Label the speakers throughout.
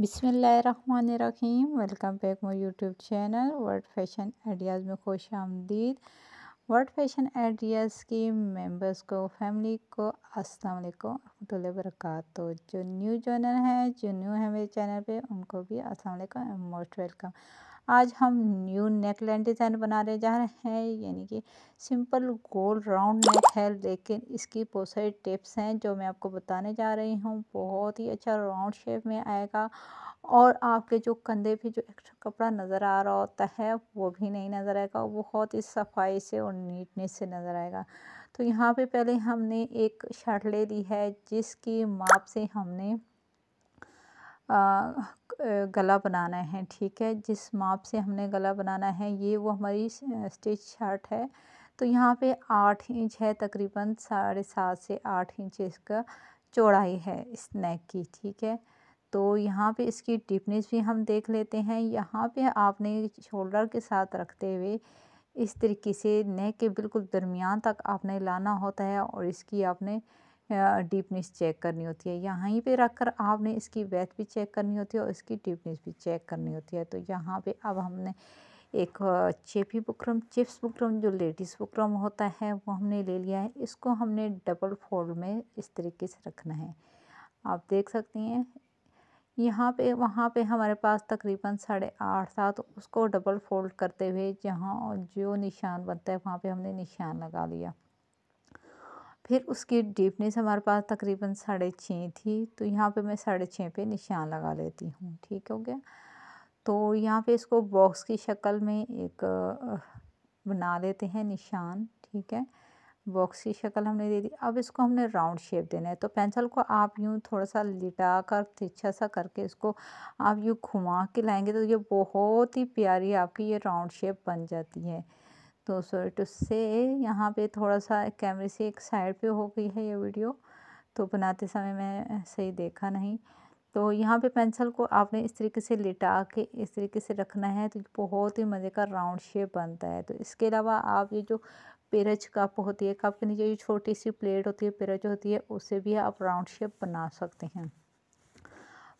Speaker 1: बिसमीम welcome back my YouTube channel world fashion ideas में खुश आमदीद वर्ल्ड फैशन आइडियाज़ के मेंबर्स को फैमिली को अस्सलाम वालेकुम वरहमल वरक जो न्यू जॉनर हैं जो न्यू हैं मेरे चैनल पे उनको भी अस्सलाम वालेकुम मोस्ट वेलकम आज हम न्यू नेक लाइन डिज़ाइन बनाने जा रहे हैं यानी कि सिंपल गोल राउंड नेक है लेकिन इसकी बहुत सारी टिप्स हैं जो मैं आपको बताने जा रही हूँ बहुत ही अच्छा राउंड शेप में आएगा और आपके जो कंधे पे जो एक्स्ट्रा कपड़ा नज़र आ रहा होता है वो भी नहीं नज़र आएगा बहुत ही सफाई से और नीटनेस से नज़र आएगा तो यहाँ पे पहले हमने एक शर्ट ले ली है जिसकी माप से हमने गला बनाना है ठीक है जिस माप से हमने गला बनाना है ये वो हमारी स्टिच चार्ट है तो यहाँ पे आठ इंच है तकरीबन साढ़े सात से आठ इंच इसका चौड़ाई है इस नेक की ठीक है तो यहाँ पे इसकी डिपनेस भी हम देख लेते हैं यहाँ पे आपने शोल्डर के साथ रखते हुए इस तरीके से नेक के बिल्कुल दरमियान तक आपने लाना होता है और इसकी आपने डीपनेस चेक करनी होती है यहाँ पे रख कर आपने इसकी वेथ भी चेक करनी होती है और इसकी डीपनेस भी चेक करनी होती है तो यहाँ पे अब हमने एक चेपी बुकरम चिप्स बुकरम जो लेडीज़ बुकरम होता है वो हमने ले लिया है इसको हमने डबल फोल्ड में इस तरीके से रखना है आप देख सकती हैं यहाँ पे वहाँ पे हमारे पास तकरीबन साढ़े आठ था तो उसको डबल फोल्ड करते हुए जहाँ जो निशान बनता है वहाँ पे हमने निशान लगा लिया फिर उसकी डीपनेस हमारे पास तकरीबन साढ़े छः थी तो यहाँ पे मैं साढ़े छः पे निशान लगा लेती हूँ ठीक हो गया तो यहाँ पे इसको बॉक्स की शक्ल में एक बना लेते हैं निशान ठीक है बॉक्स की शक्ल हमने दे दी अब इसको हमने राउंड शेप देना है तो पेंसिल को आप यूँ थोड़ा सा लिटा कर तिरछा सा करके इसको आप यूँ घुमा के लाएंगे तो ये बहुत ही प्यारी आपकी ये राउंड शेप बन जाती है तो सॉरी टू से यहाँ पे थोड़ा सा कैमरे से एक साइड पे हो गई है ये वीडियो तो बनाते समय मैं सही देखा नहीं तो यहाँ पे पेंसिल को आपने इस तरीके से लिटा के इस तरीके से रखना है तो बहुत ही मज़े का राउंड शेप बनता है तो इसके अलावा आप ये जो पेरज कप होती है कप के नीचे जो छोटी सी प्लेट होती है पेरज होती है उसे भी आप राउंड शेप बना सकते हैं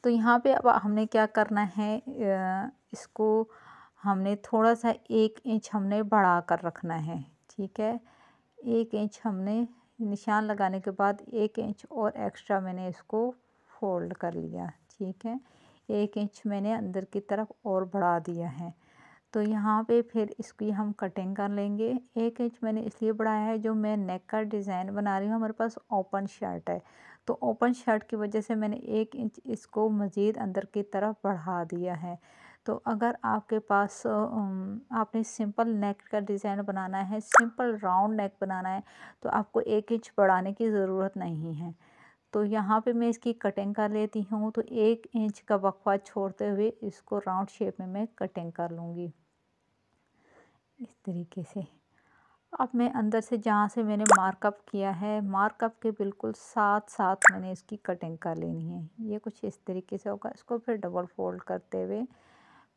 Speaker 1: तो यहाँ पे अब हमने क्या करना है इसको हमने थोड़ा सा एक इंच हमने बढ़ा कर रखना है ठीक है एक इंच हमने निशान लगाने के बाद एक इंच और एक्स्ट्रा मैंने इसको फोल्ड कर लिया ठीक है एक इंच मैंने अंदर की तरफ और बढ़ा दिया है तो यहाँ पे फिर इसकी हम कटिंग कर लेंगे एक इंच मैंने इसलिए बढ़ाया है जो मैं नेक का डिज़ाइन बना रही हूँ हमारे पास ओपन शर्ट है तो ओपन शर्ट की वजह से मैंने एक इंच इसको मज़ीद अंदर की तरफ बढ़ा दिया है तो अगर आपके पास आपने सिंपल नेक का डिज़ाइन बनाना है सिंपल राउंड नेक बनाना है तो आपको एक इंच बढ़ाने की ज़रूरत नहीं है तो यहाँ पे मैं इसकी कटिंग कर लेती हूँ तो एक इंच का वक्फा छोड़ते हुए इसको राउंड शेप में मैं कटिंग कर लूँगी इस तरीके से अब मैं अंदर से जहाँ से मैंने मार्कअप किया है मार्कअप के बिल्कुल साथ साथ मैंने इसकी कटिंग कर लेनी है ये कुछ इस तरीके से होगा इसको फिर डबल फोल्ड करते हुए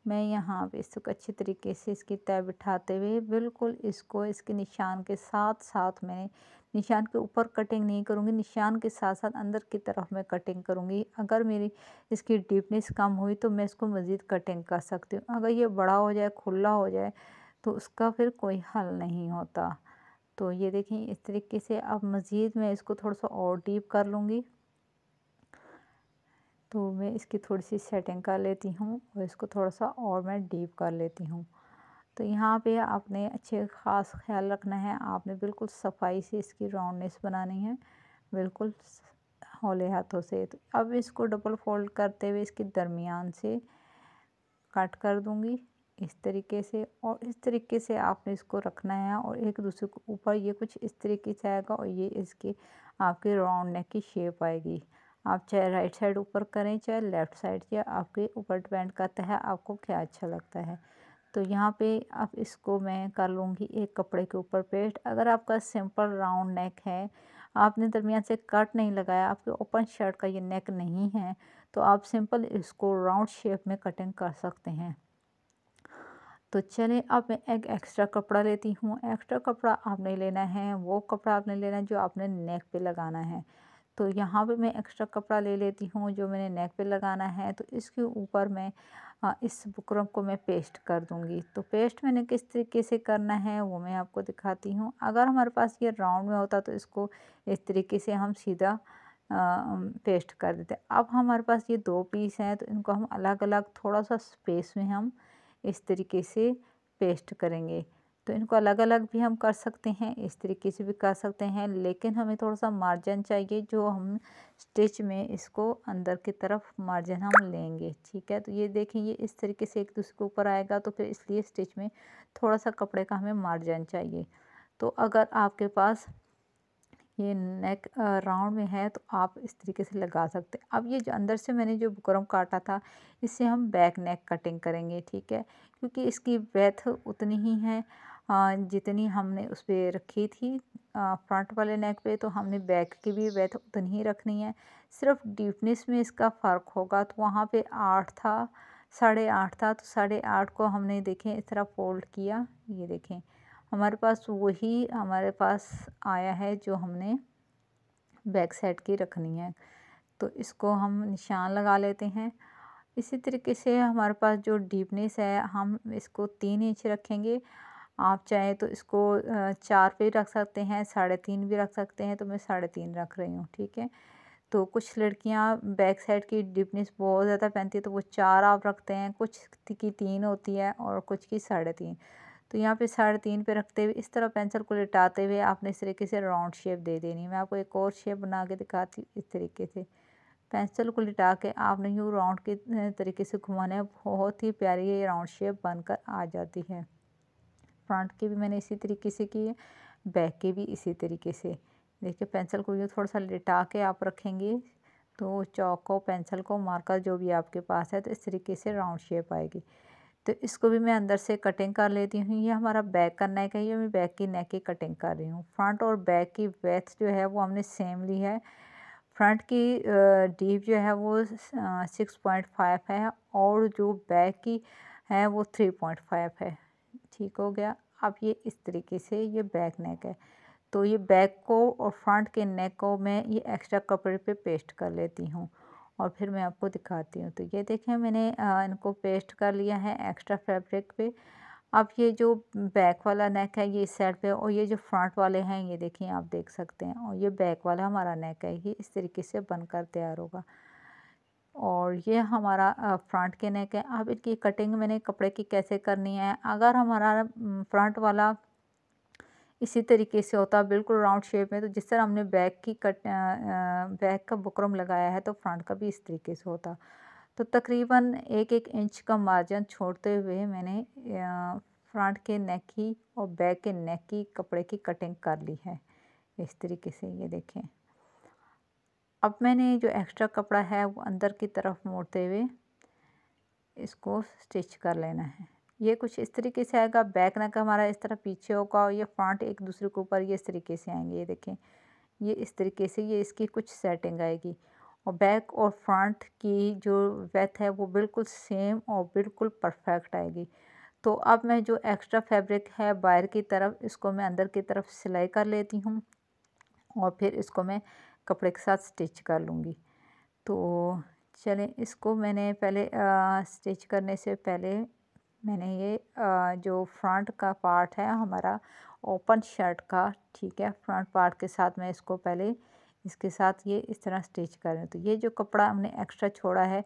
Speaker 1: मैं यहाँ पे इसको अच्छे तरीके से इसकी तय बिठाते हुए बिल्कुल इसको इसके निशान के साथ साथ मैंने निशान के ऊपर कटिंग नहीं करूँगी निशान के साथ साथ अंदर की तरफ मैं कटिंग करूँगी अगर मेरी इसकी डीपनेस कम हुई तो मैं इसको मज़ीद कटिंग कर सकती हूँ अगर ये बड़ा हो जाए खुला हो जाए तो उसका फिर कोई हल नहीं होता तो ये देखें इस तरीके से अब मज़ीद मैं इसको थोड़ा सा और डीप कर लूँगी तो मैं इसकी थोड़ी सी सेटिंग कर लेती हूँ और इसको थोड़ा सा और मैं डीप कर लेती हूँ तो यहाँ पे आपने अच्छे ख़ास ख्याल रखना है आपने बिल्कुल सफाई से इसकी राउंडनेस बनानी है बिल्कुल हौले हाथों से तो अब इसको डबल फोल्ड करते हुए इसके दरमियान से कट कर दूँगी इस तरीके से और इस तरीके से आपने इसको रखना है और एक दूसरे के ऊपर ये कुछ इस तरीके से आएगा और ये इसके आपके राउंड नेक की शेप आएगी आप चाहे राइट साइड ऊपर करें चाहे लेफ़्ट साइड या आपके ऊपर डिपेंड करता है आपको क्या अच्छा लगता है तो यहाँ पे अब इसको मैं कर लूँगी एक कपड़े के ऊपर पेस्ट अगर आपका सिंपल राउंड नेक है आपने दरमियान से कट नहीं लगाया आपके ओपन शर्ट का ये नेक नहीं है तो आप सिंपल इसको राउंड शेप में कटिंग कर सकते हैं तो चले अब मैं एक एक्स्ट्रा कपड़ा लेती हूँ एक्स्ट्रा कपड़ा आपने लेना है वो कपड़ा आपने लेना है जो आपने नेक पे लगाना है तो यहाँ पे मैं एक्स्ट्रा कपड़ा ले लेती हूँ जो मैंने नेक पे लगाना है तो इसके ऊपर मैं इस बुकरम को मैं पेस्ट कर दूँगी तो पेस्ट मैंने किस तरीके से करना है वो मैं आपको दिखाती हूँ अगर हमारे पास ये राउंड में होता तो इसको इस तरीके से हम सीधा पेस्ट कर देते अब हमारे पास ये दो पीस हैं तो इनको हम अलग अलग थोड़ा सा स्पेस में हम इस तरीके से पेस्ट करेंगे तो इनको अलग अलग भी हम कर सकते हैं इस तरीके से भी कर सकते हैं लेकिन हमें थोड़ा सा मार्जिन चाहिए जो हम स्टिच में इसको अंदर की तरफ मार्जिन हम लेंगे ठीक है तो ये देखें ये इस तरीके से एक दूसरे के ऊपर आएगा तो फिर इसलिए स्टिच में थोड़ा सा कपड़े का हमें मार्जिन चाहिए तो अगर आपके पास ये नेक राउंड में है तो आप इस तरीके से लगा सकते हैं अब ये जो अंदर से मैंने जो बुकरम काटा था इससे हम बैक नेक कटिंग करेंगे ठीक है क्योंकि इसकी ब्रेथ उतनी ही है हाँ, जितनी हमने उस पर रखी थी फ्रंट वाले नेक पे तो हमने बैक की भी वेथ उतनी ही रखनी है सिर्फ डीपनेस में इसका फ़र्क होगा तो वहाँ पे आठ था साढ़े आठ था तो साढ़े आठ को हमने देखें इस तरह फोल्ड किया ये देखें हमारे पास वही हमारे पास आया है जो हमने बैक साइड की रखनी है तो इसको हम निशान लगा लेते हैं इसी तरीके से हमारे पास जो डीपनेस है हम इसको तीन इंच रखेंगे आप चाहें तो इसको चार पे रख सकते हैं साढ़े तीन भी रख सकते हैं तो मैं साढ़े तीन रख रही हूँ ठीक है तो कुछ लड़कियाँ बैक साइड की डिपनेस बहुत ज़्यादा पहनती है तो वो चार आप रखते हैं कुछ की तीन होती है और कुछ की साढ़े तीन तो यहाँ पे साढ़े तीन पे रखते हुए इस तरह पेंसिल को लिटाते हुए आपने इस तरीके से राउंड शेप दे देनी मैं आपको एक और शेप बना के दिखाती इस तरीके से पेंसिल को लिटा के आपने यूँ राउंड के तरीके से घुमाना है बहुत ही प्यारी ये राउंड शेप बनकर आ जाती है फ्रंट के भी मैंने इसी तरीके से किए बैक के भी इसी तरीके से देखिए पेंसिल को जो थोड़ा सा लिटा के आप रखेंगे तो चौक को पेंसिल को मार्कर जो भी आपके पास है तो इस तरीके से राउंड शेप आएगी तो इसको भी मैं अंदर से कटिंग कर लेती हूँ ये हमारा बैक का नेक है ये मैं बैक की नेक की कटिंग कर रही हूँ फ्रंट और बैक की वेथ जो है वो हमने सेम ली है फ्रंट की डीप जो है वो सिक्स पॉइंट फाइव है और जो बैक की है वो थ्री पॉइंट फाइव है ठीक हो गया अब ये इस तरीके से ये बैक नेक है तो ये बैक को और फ्रंट के नेक को मैं ये एक्स्ट्रा कपड़े पे पेस्ट कर लेती हूँ और फिर मैं आपको दिखाती हूँ तो ये देखें मैंने इनको पेस्ट कर लिया है एक्स्ट्रा फैब्रिक पे अब ये जो बैक वाला नेक है ये इस साइड पे और ये जो फ्रंट वाले हैं ये देखिए आप देख सकते हैं और ये बैक वाला हमारा नेक है ये इस तरीके से बनकर तैयार होगा और ये हमारा फ्रंट के नेक है अब इनकी कटिंग मैंने कपड़े की कैसे करनी है अगर हमारा फ्रंट वाला इसी तरीके से होता बिल्कुल राउंड शेप में तो जिस तरह हमने बैक की कट बैक का बुकरम लगाया है तो फ्रंट का भी इस तरीके से होता तो तकरीबन एक एक इंच का मार्जिन छोड़ते हुए मैंने फ्रंट के नेक की और बैक के नेक की कपड़े की कटिंग कर ली है इस तरीके से ये देखें अब मैंने जो एक्स्ट्रा कपड़ा है वो अंदर की तरफ मोड़ते हुए इसको स्टिच कर लेना है ये कुछ इस तरीके से आएगा बैक नेक हमारा इस तरह पीछे होगा और ये फ्रंट एक दूसरे के ऊपर ये इस तरीके से आएंगे ये देखें ये इस तरीके से ये इसकी कुछ सेटिंग आएगी और बैक और फ्रंट की जो वेथ है वो बिल्कुल सेम और बिल्कुल परफेक्ट आएगी तो अब मैं जो एक्स्ट्रा फैब्रिक है बाहर की तरफ इसको मैं अंदर की तरफ सिलाई कर लेती हूँ और फिर इसको मैं कपड़े के साथ स्टिच कर लूँगी तो चलें इसको मैंने पहले स्टिच करने से पहले मैंने ये आ, जो फ्रंट का पार्ट है हमारा ओपन शर्ट का ठीक है फ्रंट पार्ट के साथ मैं इसको पहले इसके साथ ये इस तरह स्टिच करें तो ये जो कपड़ा हमने एक्स्ट्रा छोड़ा है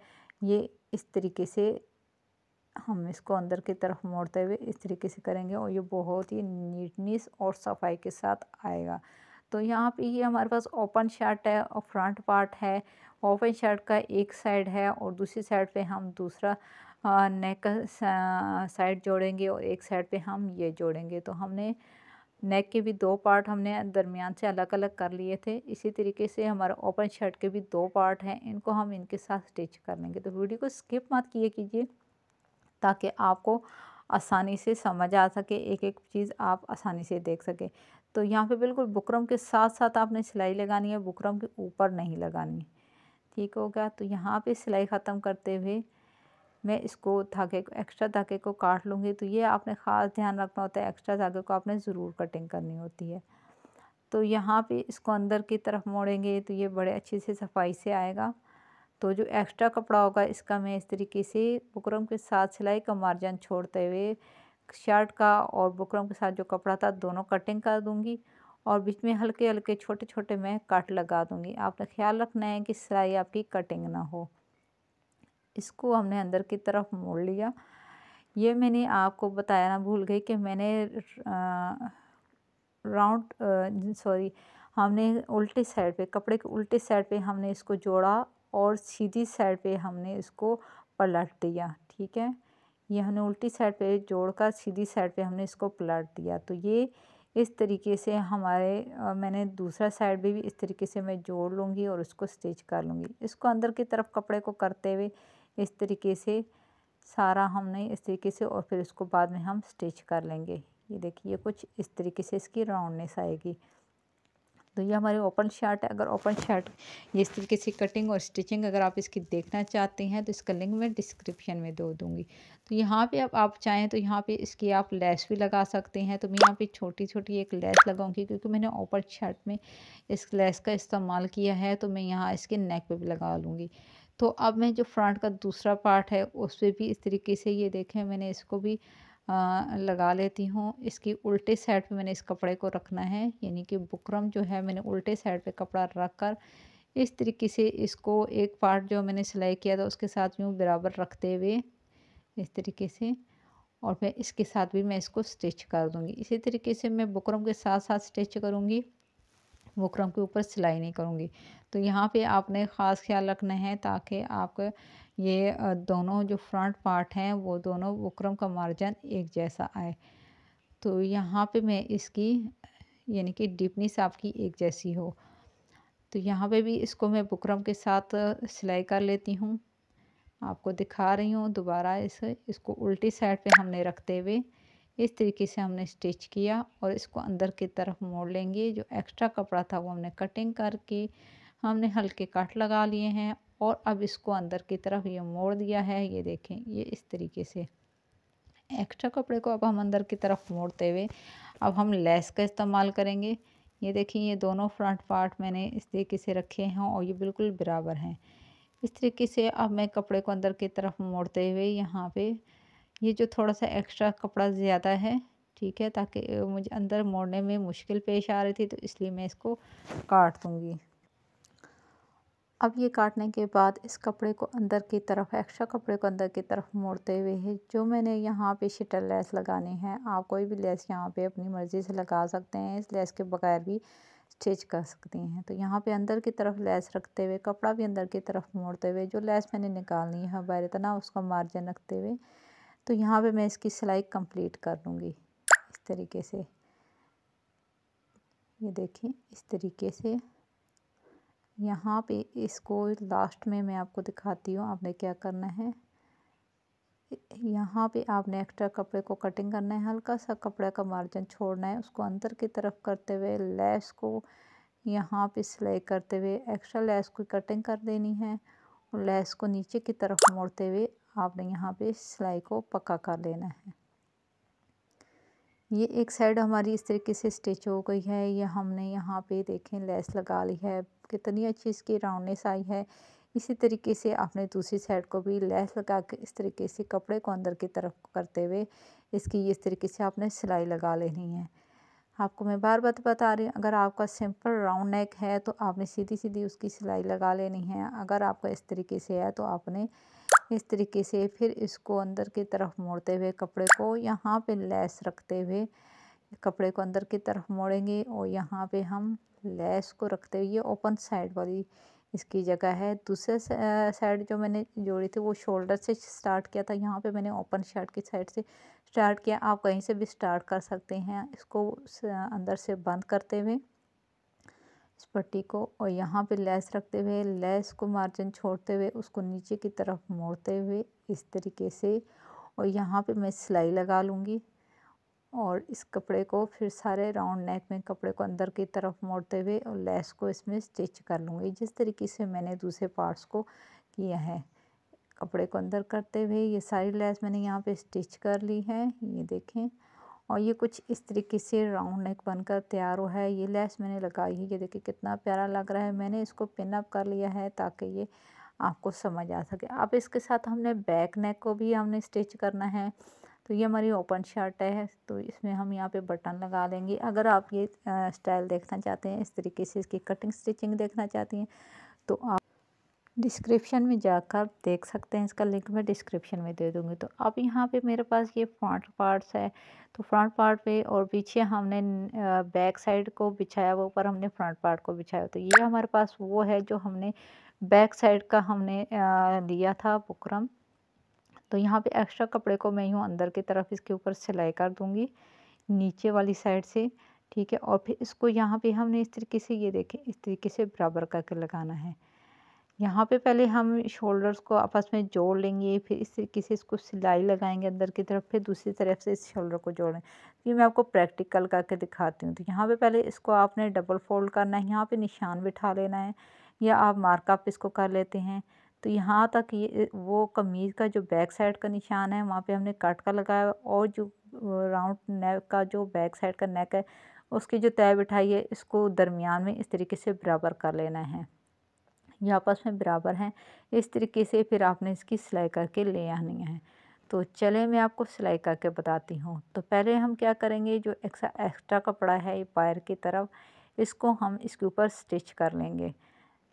Speaker 1: ये इस तरीके से हम इसको अंदर की तरफ मोड़ते हुए इस तरीके से करेंगे और ये बहुत ही नीटनेस और सफाई के साथ आएगा तो यहाँ पे ये हमारे पास ओपन शर्ट है और फ्रंट पार्ट है ओपन शर्ट का एक साइड है और दूसरी साइड पे हम दूसरा नेक साइड जोड़ेंगे और एक साइड पे हम ये जोड़ेंगे तो हमने नेक के भी दो पार्ट हमने दरमियान से अलग अलग कर लिए थे इसी तरीके से हमारा ओपन शर्ट के भी दो पार्ट हैं इनको हम इनके साथ स्टिच कर लेंगे तो वीडियो को स्किप मत किए कीजिए ताकि आपको आसानी से समझ आ सके एक एक चीज़ आप आसानी से देख सकें तो यहाँ पे बिल्कुल बुकरम के साथ साथ आपने सिलाई लगानी है बुकरम के ऊपर नहीं लगानी है ठीक हो गया तो यहाँ पे सिलाई ख़त्म करते हुए मैं इसको धागे को एक्स्ट्रा धागे को काट लूँगी तो ये आपने ख़ास ध्यान रखना होता है एक्स्ट्रा धागे को आपने ज़रूर कटिंग करनी होती है तो यहाँ पे इसको अंदर की तरफ मोड़ेंगे तो ये बड़े अच्छे से सफाई से आएगा तो जो एक्स्ट्रा कपड़ा होगा इसका मैं इस तरीके से बुकरम के साथ सिलाई का मार्जन छोड़ते हुए शर्ट का और बुकरम के साथ जो कपड़ा था दोनों कटिंग कर दूंगी और बीच में हल्के हल्के छोटे छोटे मैं कट लगा दूँगी आपने ख्याल रखना है कि सिलाई आपकी कटिंग ना हो इसको हमने अंदर की तरफ मोड़ लिया ये मैंने आपको बताया ना भूल गई कि मैंने राउंड सॉरी हमने उल्टे साइड पे कपड़े के उल्टे साइड पे हमने इसको जोड़ा और सीधी साइड पे हमने इसको पलट दिया ठीक है ये हमने उल्टी साइड पे जोड़कर सीधी साइड पे हमने इसको पलट दिया तो ये इस तरीके से हमारे मैंने दूसरा साइड भी, भी इस तरीके से मैं जोड़ लूँगी और उसको स्टिच कर लूँगी इसको अंदर की तरफ कपड़े को करते हुए इस तरीके से सारा हमने इस तरीके से और फिर इसको बाद में हम स्टिच कर लेंगे ये देखिए कुछ इस तरीके से इसकी राउंडनेस आएगी तो ये हमारे ओपन शर्ट है अगर ओपन शर्ट ये इस तरीके से कटिंग और स्टिचिंग अगर आप इसकी देखना चाहते हैं तो इसका लिंक मैं डिस्क्रिप्शन में दे दूँगी तो यहाँ पे अब आप चाहें तो यहाँ पे इसकी आप लेस भी लगा सकते हैं तो मैं यहाँ पे छोटी छोटी एक लेस लगाऊंगी क्योंकि मैंने ओपन शर्ट में इस लेस का इस्तेमाल किया है तो मैं यहाँ इसके नेक पर भी लगा लूँगी तो अब मैं जो फ्रंट का दूसरा पार्ट है उस पर भी इस तरीके से ये देखें मैंने इसको भी लगा लेती हूँ इसकी उल्टे साइड पे मैंने इस कपड़े को रखना है यानी कि बुकरम जो है मैंने उल्टे साइड पे कपड़ा रख कर इस तरीके से इसको एक पार्ट जो मैंने सिलाई किया था उसके साथ यूँ बराबर रखते हुए इस तरीके से और फिर इसके साथ भी मैं इसको स्टिच कर दूँगी इसी तरीके से मैं बुकरम के साथ साथ स्टिच करूँगी बुकरम के ऊपर सिलाई नहीं करूँगी तो यहाँ पे आपने ख़ास ख्याल रखना है ताकि आपके ये दोनों जो फ्रंट पार्ट हैं वो दोनों बुकरम का मार्जिन एक जैसा आए तो यहाँ पे मैं इसकी यानी कि डिपनिस आपकी एक जैसी हो तो यहाँ पे भी इसको मैं बुकरम के साथ सिलाई कर लेती हूँ आपको दिखा रही हूँ दोबारा इस, इसको उल्टी साइड पे हमने रखते हुए इस तरीके से हमने स्टिच किया और इसको अंदर की तरफ मोड़ लेंगे जो एक्स्ट्रा कपड़ा था वो हमने कटिंग करके हमने हल्के काट लगा लिए हैं और अब इसको अंदर की तरफ ये मोड़ दिया है ये देखें ये इस तरीके से एक्स्ट्रा कपड़े को अब हम अंदर की तरफ मोड़ते हुए अब हम लेस का इस्तेमाल करेंगे ये देखिए ये दोनों फ्रंट पार्ट मैंने इस तरीके से रखे हैं और ये बिल्कुल बराबर हैं इस तरीके से अब मैं कपड़े को अंदर की तरफ मोड़ते हुए यहाँ पे ये जो थोड़ा सा एक्स्ट्रा कपड़ा ज़्यादा है ठीक है ताकि मुझे अंदर मोड़ने में मुश्किल पेश आ रही थी तो इसलिए मैं इसको काट दूँगी अब ये काटने के बाद इस कपड़े को अंदर की तरफ एक्स्ट्रा कपड़े को अंदर की तरफ मोड़ते हुए जो मैंने यहाँ पे शटर लेस लगानी है आप कोई भी लेस यहाँ पे अपनी मर्ज़ी से लगा सकते हैं इस लेस के बगैर भी स्टिच कर सकती हैं तो यहाँ पे अंदर की तरफ लेस रखते हुए कपड़ा भी अंदर की तरफ मोड़ते हुए जो लेस मैंने निकालनी है बैरतना उसका मार्जिन रखते हुए तो यहाँ पे मैं इसकी सिलाई कंप्लीट कर लूँगी इस तरीके से ये देखें इस तरीके से यहाँ पे इसको लास्ट में मैं आपको दिखाती हूँ आपने क्या करना है यहाँ पे आपने एक्स्ट्रा कपड़े को कटिंग करना है हल्का सा कपड़े का मार्जिन छोड़ना है उसको अंदर की तरफ करते हुए लैस को यहाँ पे सिलाई करते हुए एक्स्ट्रा लैस को कटिंग कर देनी है और लैस को नीचे की तरफ मोड़ते हुए आपने यहाँ पे सिलाई को पक्का कर लेना है ये एक साइड हमारी इस तरीके से स्टिच हो गई है ये हमने यहाँ पे देखें लेस लगा ली है कितनी अच्छी इसकी राउंडनेस आई है इसी तरीके से आपने दूसरी साइड को भी लेस लगा के इस तरीके से कपड़े को अंदर की तरफ करते हुए इसकी इस तरीके से आपने सिलाई लगा लेनी है आपको मैं बार बार बता रही हूँ अगर आपका सिंपल राउंड नेक है तो आपने सीधी सीधी उसकी सिलाई लगा लेनी है अगर आपका इस तरीके से है तो आपने इस तरीके से फिर इसको अंदर की तरफ मोड़ते हुए कपड़े को यहाँ पे लेस रखते हुए कपड़े को अंदर की तरफ मोड़ेंगे और यहाँ पे हम लेस को रखते हुए ओपन साइड वाली इसकी जगह है दूसरे साइड जो मैंने जोड़ी थी वो शोल्डर से स्टार्ट किया था यहाँ पे मैंने ओपन शर्ट की साइड से स्टार्ट किया आप कहीं से भी स्टार्ट कर सकते हैं इसको अंदर से बंद करते हुए इस पट्टी को और यहाँ पे लेस रखते हुए लेस को मार्जिन छोड़ते हुए उसको नीचे की तरफ मोड़ते हुए इस तरीके से और यहाँ पे मैं सिलाई लगा लूँगी और इस कपड़े को फिर सारे राउंड नेक में कपड़े को अंदर की तरफ मोड़ते हुए और लेस को इसमें स्टिच कर लूँगी जिस तरीके से मैंने दूसरे पार्ट्स को किया है कपड़े को अंदर करते हुए ये सारी लेस मैंने यहाँ पे स्टिच कर ली है ये देखें और ये कुछ इस तरीके से राउंड नेक बनकर तैयार हुआ है ये लेस मैंने लगाई है ये देखिए कितना प्यारा लग रहा है मैंने इसको पिन अप कर लिया है ताकि ये आपको समझ आ सके अब इसके साथ हमने बैक नेक को भी हमने स्टिच करना है तो ये हमारी ओपन शर्ट है तो इसमें हम यहाँ पे बटन लगा देंगे अगर आप ये स्टाइल देखना चाहते हैं इस तरीके से इसकी कटिंग स्टिचिंग देखना चाहती हैं तो आप डिस्क्रिप्शन में जाकर देख सकते हैं इसका लिंक मैं डिस्क्रिप्शन में दे दूँगी तो अब यहाँ पे मेरे पास ये फ्रंट पार्ट्स है तो फ्रंट पार्ट पे और पीछे हमने बैक साइड को बिछाया वो ऊपर हमने फ्रंट पार्ट को बिछाया तो ये हमारे पास वो है जो हमने बैक साइड का हमने लिया था बुकरम तो यहाँ पे एक्स्ट्रा कपड़े को मैं यूँ अंदर की तरफ इसके ऊपर सिलाई कर दूँगी नीचे वाली साइड से ठीक है और फिर इसको यहाँ पे हमने इस तरीके से ये देखें इस तरीके से बराबर करके लगाना है यहाँ पे पहले हम शोल्डर्स को आपस में जोड़ लेंगे फिर इस तरीके से इसको सिलाई लगाएंगे अंदर की तरफ फिर दूसरी तरफ से इस शोल्डर को जोड़ें ये मैं आपको प्रैक्टिकल करके दिखाती हूँ तो यहाँ पे पहले इसको आपने डबल फोल्ड करना है यहाँ पे निशान बिठा लेना है या आप मार्कअप इसको कर लेते हैं तो यहाँ तक ये वो कमीज़ का जो बैक साइड का निशान है वहाँ पर हमने कट का लगाया और जो राउंड नेक का जो बैक साइड का नेक है उसकी जो तय बिठाई है इसको दरमियान में इस तरीके से बराबर कर लेना है ये आपस में बराबर हैं इस तरीके से फिर आपने इसकी सिलाई करके ले आनी है तो चले मैं आपको सिलाई करके बताती हूँ तो पहले हम क्या करेंगे जो एक्स्ट्रा एक्स्ट्रा कपड़ा है ये पायर की तरफ इसको हम इसके ऊपर स्टिच कर लेंगे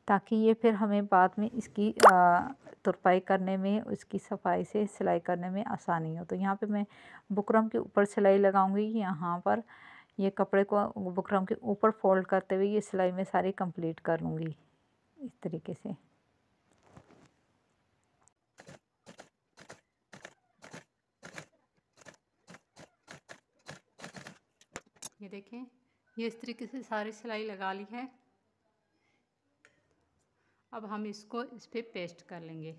Speaker 1: ताकि ये फिर हमें बाद में इसकी तुरपाई करने में उसकी सफाई से सिलाई करने में आसानी हो तो यहाँ पे मैं बुकरम के ऊपर सिलाई लगाऊंगी यहाँ पर ये कपड़े को बुकरम के ऊपर फोल्ड करते हुए ये सिलाई मैं सारी कंप्लीट कर लूँगी इस तरीके से ये देखें ये इस तरीके से सारी सिलाई लगा ली है अब हम इसको इस पर पेस्ट कर लेंगे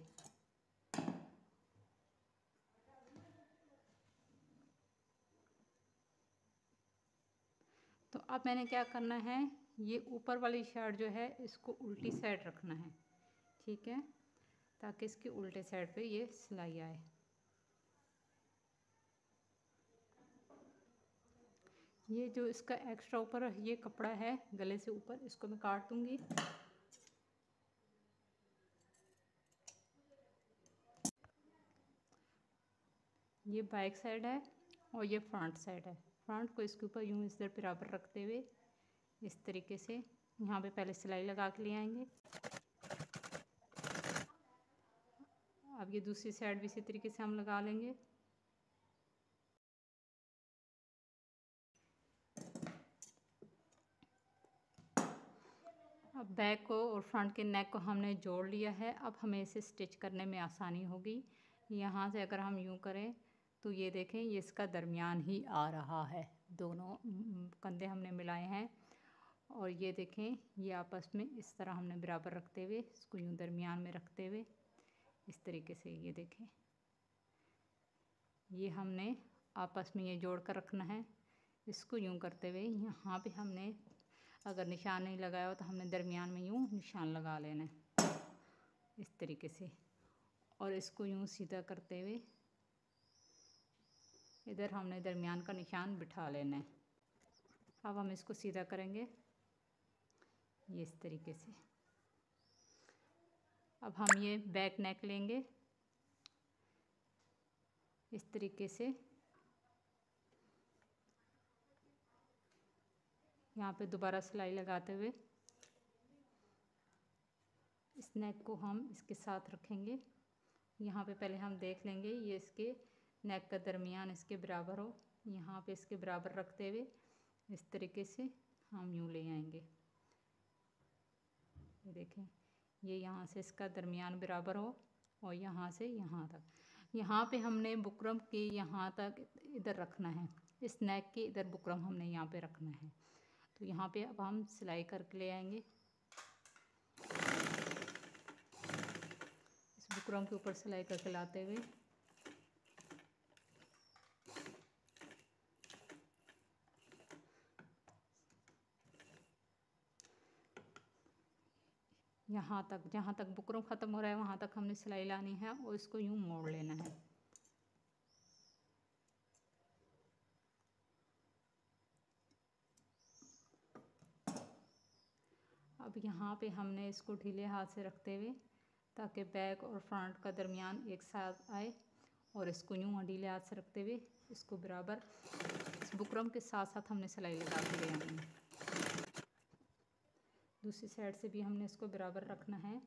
Speaker 1: तो अब मैंने क्या करना है ये ऊपर वाली शर्ट जो है इसको उल्टी साइड रखना है ठीक है ताकि इसके उल्टे साइड पे ये सिलाई आए ये जो इसका एक्स्ट्रा ऊपर ये कपड़ा है गले से ऊपर इसको मैं काट दूंगी ये बैक साइड है और ये फ्रंट साइड है फ्रंट को इसके ऊपर यूँ इस दर बराबर रखते हुए इस तरीके से यहाँ पे पहले सिलाई लगा के ले आएंगे अब ये दूसरी साइड भी इसी तरीके से हम लगा लेंगे अब बैक को और फ्रंट के नेक को हमने जोड़ लिया है अब हमें इसे स्टिच करने में आसानी होगी यहाँ से अगर हम यूँ करें तो ये देखें ये इसका दरमियान ही आ रहा है दोनों कंधे हमने मिलाए हैं और ये देखें ये आपस में इस तरह हमने बराबर रखते हुए इसको यूँ दरमियान में रखते हुए इस तरीके से ये देखें ये हमने आपस में ये जोड़ कर रखना है इसको यूँ करते हुए यहाँ पे हमने अगर निशान नहीं लगाया हो तो हमने दरमियान में यूँ निशान लगा लेना है इस तरीके से और इसको यूँ सीधा करते हुए इधर हमने दरमियान का निशान बिठा लेना है अब हम इसको सीधा करेंगे ये इस तरीके से अब हम ये बैक नेक लेंगे इस तरीके से यहाँ पे दोबारा सिलाई लगाते हुए इस नेक को हम इसके साथ रखेंगे यहाँ पे पहले हम देख लेंगे ये इसके नेक का दरमियान इसके बराबर हो यहाँ पे इसके बराबर रखते हुए इस तरीके से हम यूँ ले आएंगे देखें ये यहाँ से इसका दरमियान बराबर हो और यहाँ से यहाँ तक यहाँ पे हमने बुकरम के यहाँ तक इधर रखना है इस नेक के इधर बुकरम हमने यहाँ पे रखना है तो यहाँ पे अब हम सिलाई करके ले आएंगे इस बुकरम के ऊपर सिलाई करके लाते हुए यहाँ तक जहाँ तक बुकरम ख़त्म हो रहा है वहाँ तक हमने सिलाई लानी है और इसको यूँ मोड़ लेना है अब यहाँ पे हमने इसको ढीले हाथ से रखते हुए ताकि बैक और फ्रंट का दरमियान एक साथ आए और इसको यूँ ढीले हाथ से रखते हुए इसको बराबर इस बुकरम के साथ साथ हमने सिलाई लगा के ले आनी है दूसरी साइड से भी हमने इसको बराबर रखना है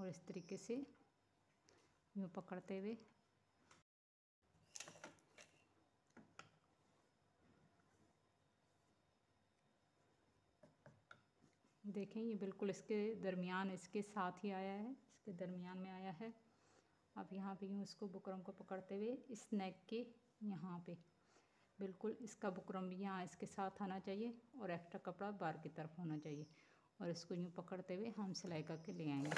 Speaker 1: और इस तरीके से यूँ पकड़ते हुए देखें ये बिल्कुल इसके दरमियान इसके साथ ही आया है इसके दरमियान में आया है अब यहाँ पे यूँ इसको बुकरम को पकड़ते हुए इस नेक के यहाँ पे बिल्कुल इसका बुकरम भी यहाँ इसके साथ आना चाहिए और एक्स्ट्रा कपड़ा बाहर की तरफ होना चाहिए और इसको यूँ पकड़ते हुए हम सिलाई करके ले आएंगे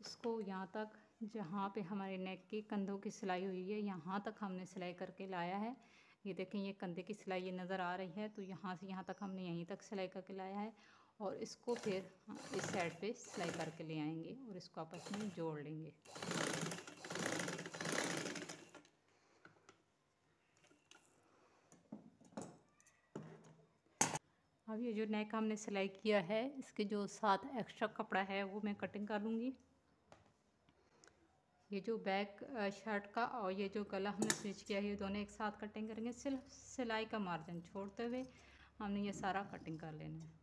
Speaker 1: इसको यहाँ तक जहाँ पे हमारे नेक के कंधों की सिलाई हुई है यहाँ तक हमने सिलाई करके लाया है ये देखें ये कंधे की सिलाई ये नज़र आ रही है तो यहाँ से यहाँ तक हमने यहीं तक सिलाई करके लाया है और इसको फिर इस साइड पे सिलाई करके ले आएंगे और इसको आपस में जोड़ लेंगे अब ये जो नेक हमने सिलाई किया है इसके जो साथ एक्स्ट्रा कपड़ा है वो मैं कटिंग कर लूँगी ये जो बैक शर्ट का और ये जो गला हमने स्टिच किया है ये दोनों एक साथ कटिंग करेंगे सिर्फ सिलाई का मार्जिन छोड़ते हुए हमने ये सारा कटिंग कर लेना है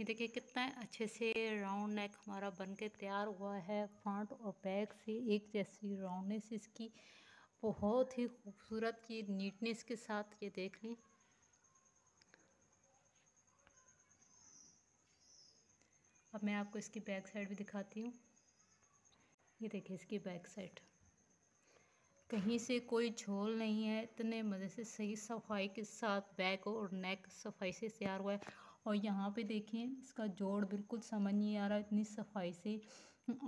Speaker 1: ये देखिए कितना अच्छे से राउंड नेक हमारा बन के तैयार हुआ है फ्रंट और बैक से एक जैसी राउंडनेस इसकी बहुत ही खूबसूरत ये नीटनेस के साथ ये देख लें अब मैं आपको इसकी बैक साइड भी दिखाती हूँ ये देखिए इसकी बैक साइड कहीं से कोई झोल नहीं है इतने मज़े से सही सफाई के साथ बैक और नेक सफाई से तैयार हुआ है और यहाँ पे देखें इसका जोड़ बिल्कुल समझ नहीं आ रहा इतनी सफाई से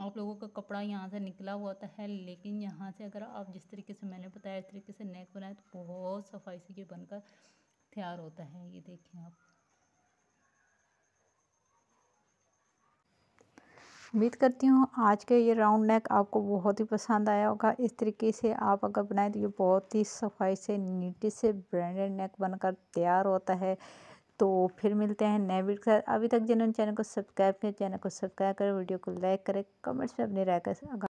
Speaker 1: आप लोगों का कपड़ा यहाँ से निकला हुआ होता तो है लेकिन यहाँ से अगर आप जिस तरीके से मैंने बताया इस तरीके से नेक बनाए तो बहुत सफाई से ये बनकर तैयार होता है ये देखें आप उम्मीद करती हूँ आज का ये राउंड नेक आपको बहुत ही पसंद आया होगा इस तरीके से आप अगर बनाएं तो ये बहुत ही सफाई से नीटी से ब्रांडेड नेक बनकर तैयार होता है तो फिर मिलते हैं नए वीडियो के साथ अभी तक जिन्होंने चैनल को सब्सक्राइब किया चैनल को सब्सक्राइब करें वीडियो को लाइक करें कमेंट्स में अपनी राय का